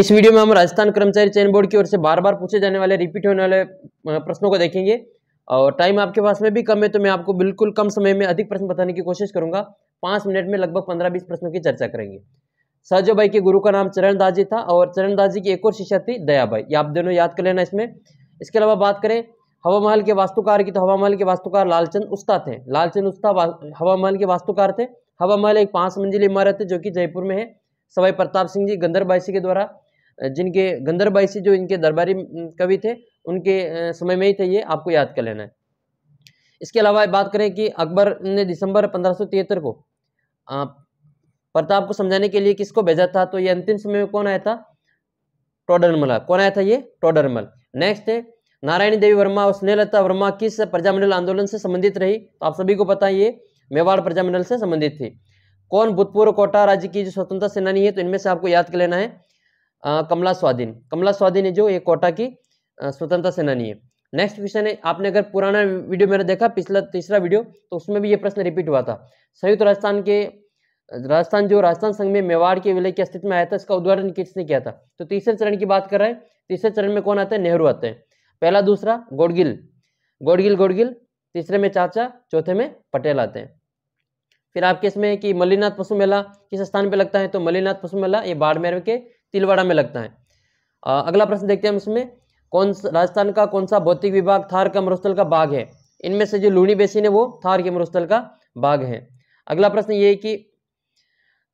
इस वीडियो में हम राजस्थान कर्मचारी चयन बोर्ड की ओर से बार बार पूछे जाने वाले रिपीट होने वाले प्रश्नों को देखेंगे और टाइम आपके पास में भी कम है तो मैं आपको बिल्कुल कम समय में अधिक प्रश्न बताने की कोशिश करूंगा पांच मिनट में लगभग पंद्रह बीस प्रश्नों की चर्चा करेंगे सहजो भाई के गुरु का नाम चरणदास जी था और चरणदास जी की एक और शिष्या थी भाई ये आप दोनों याद कर लेना इसमें इसके अलावा बात करें हवा महल के वास्तुकार की तो हवा महल के वास्तुकार लालचंद उस्ता थे लालचंद उस्ता हवा महल के वास्तुकार थे हवा महल एक पांच मंजिल इमारत है जो कि जयपुर में है सवाई प्रताप सिंह जी गंधर्बाइसी के द्वारा जिनके गंधर्बाइसी जो इनके दरबारी कवि थे उनके समय में ही थे ये आपको याद कर लेना है इसके अलावा बात करें कि अकबर ने दिसंबर पंद्रह को प्रताप को समझाने के लिए किसको भेजा था तो ये अंतिम समय में कौन आया था टोडरमला कौन आया था ये टोडरमल नेक्स्ट है नारायणी देवी वर्मा और स्नेहलता वर्मा किस प्रजामंडल आंदोलन से संबंधित रही तो आप सभी को पता है ये मेवाड़ प्रजामंडल से संबंधित थी कौन भूतपूर्व कोटा राज्य की जो स्वतंत्रता सेनानी है तो इनमें से आपको याद कर लेना है आ, कमला स्वाधीन कमला स्वाधीन है जो ये कोटा की स्वतंत्रता सेनानी है नेक्स्ट क्वेश्चन है आपने अगर पुराना वीडियो मेरा देखा पिछला तीसरा वीडियो तो उसमें भी ये प्रश्न रिपीट हुआ था संयुक्त राजस्थान के राजस्थान जो राजस्थान संघ में मेवाड़ के विलय के अस्तित्व में आया था इसका उद्घाटन किसने किया था तो तीसरे चरण की बात कर रहे हैं तीसरे चरण में कौन आता है नेहरू आते हैं पहला दूसरा गोडगिल गोडगिल गोडगिल तीसरे में चाचा चौथे में पटेल आते हैं फिर आपके इसमें कि मल्लीनाथ पशु मेला किस स्थान पे लगता है तो मल्लीनाथ पशु मेला ये बाड़मेर के तिलवाड़ा में लगता है आ, अगला प्रश्न देखते हैं हम इसमें कौन सा राजस्थान का कौन सा भौतिक विभाग थार का मरुस्थल का बाघ है इनमें से जो लूणी बेसिन है वो थार के मरुस्थल का बाघ है अगला प्रश्न ये है कि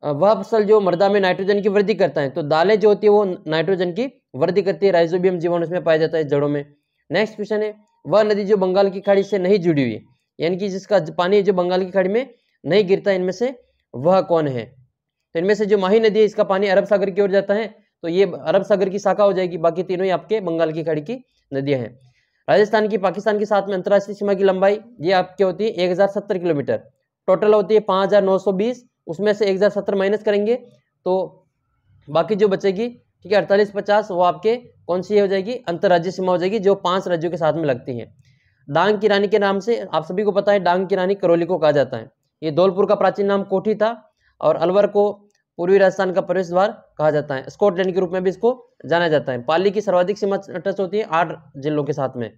वह फसल जो मृदा में नाइट्रोजन की वृद्धि करता है तो दालें जो होती है वो नाइट्रोजन की वृद्धि करती है राइजोबियम जीवन उसमें पाया जाता है जड़ों में नेक्स्ट क्वेश्चन है वह नदी जो बंगाल की खाड़ी से नहीं जुड़ी हुई है यानी कि जिसका पानी जो बंगाल की खाड़ी में नहीं गिरता इनमें से वह कौन है तो इनमें से जो माही नदी है इसका पानी अरब सागर की ओर जाता है तो ये अरब सागर की शाखा हो जाएगी बाकी तीनों ही आपके बंगाल की खाड़ी की नदियां हैं राजस्थान की पाकिस्तान के साथ में अंतर्राष्ट्रीय सीमा की लंबाई ये आपकी होती है एक हज़ार सत्तर किलोमीटर टोटल होती है पाँच हज़ार नौ सौ बीस उसमें से एक हज़ार सत्तर माइनस करेंगे तो बाकी जो बचेगी ठीक है अड़तालीस पचास वो आपके कौन सी हो जाएगी अंतर्राज्य सीमा हो जाएगी जो पाँच राज्यों के साथ में लगती है डांग की रानी के नाम से आप सभी को पता है डांग की रानी करौली को कहा जाता है ये धौलपुर का प्राचीन नाम कोठी था और अलवर को पूर्वी राजस्थान का प्रवेश द्वार कहा जाता है स्कॉटलैंड के रूप में भी इसको जाना जाता है पाली की सर्वाधिक सीमा टच होती है आठ जिलों के साथ में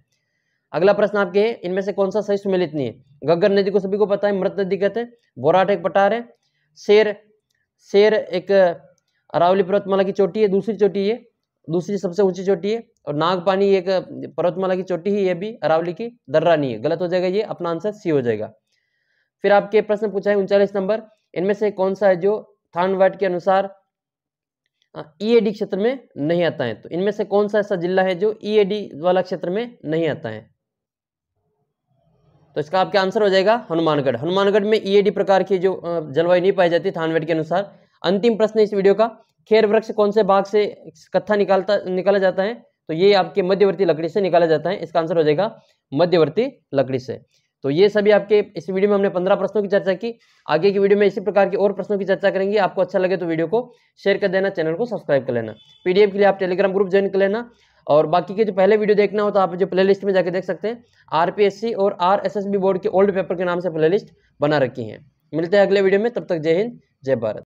अगला प्रश्न आपके है इनमें से कौन सा सही सुमेलित नहीं है गग्गर नदी को सभी को पता है मृत नदी कहते हैं बोराट एक पटार है शेर शेर एक अरावली पर्वतमाला की चोटी है दूसरी चोटी है दूसरी सबसे ऊंची चोटी है और नागपानी एक पर्वतमाला की चोटी ही है भी अरावली की दर्रा नहीं है गलत हो जाएगा ये अपना आंसर सी हो जाएगा फिर आपके प्रश्न पूछा है उनचालीस नंबर इनमें से कौन सा है जो थानवाट के अनुसार ईएडी हाँ, e क्षेत्र में नहीं आता है तो इनमें से कौन सा ऐसा जिला है जो ईएडी e वाला क्षेत्र में नहीं आता है तो इसका आपके आंसर हो जाएगा हनुमानगढ़ हनुमानगढ़ में ईएडी e प्रकार की जो जलवायु नहीं पाई जाती थानवेट के अनुसार अंतिम प्रश्न इस वीडियो का खेर वृक्ष कौन से भाग से कत्था निकालता निकाला जाता है तो ये आपके मध्यवर्ती लकड़ी से निकाला जाता है इसका आंसर हो जाएगा मध्यवर्ती लकड़ी से तो ये सभी आपके इस वीडियो में हमने पंद्रह प्रश्नों की चर्चा की आगे की वीडियो में इसी प्रकार के और प्रश्नों की चर्चा करेंगे आपको अच्छा लगे तो वीडियो को शेयर कर देना चैनल को सब्सक्राइब कर लेना पीडीएफ के लिए आप टेलीग्राम ग्रुप ज्वाइन कर लेना और बाकी के जो पहले वीडियो देखना हो तो आप जो प्लेलिस्ट में जाकर देख सकते हैं आरपीएससी और आरएसएसबी बोर्ड के ओल्ड पेपर के नाम से प्लेलिस्ट बना रखी है मिलते हैं अगले वीडियो में तब तक जय हिंद जय भारत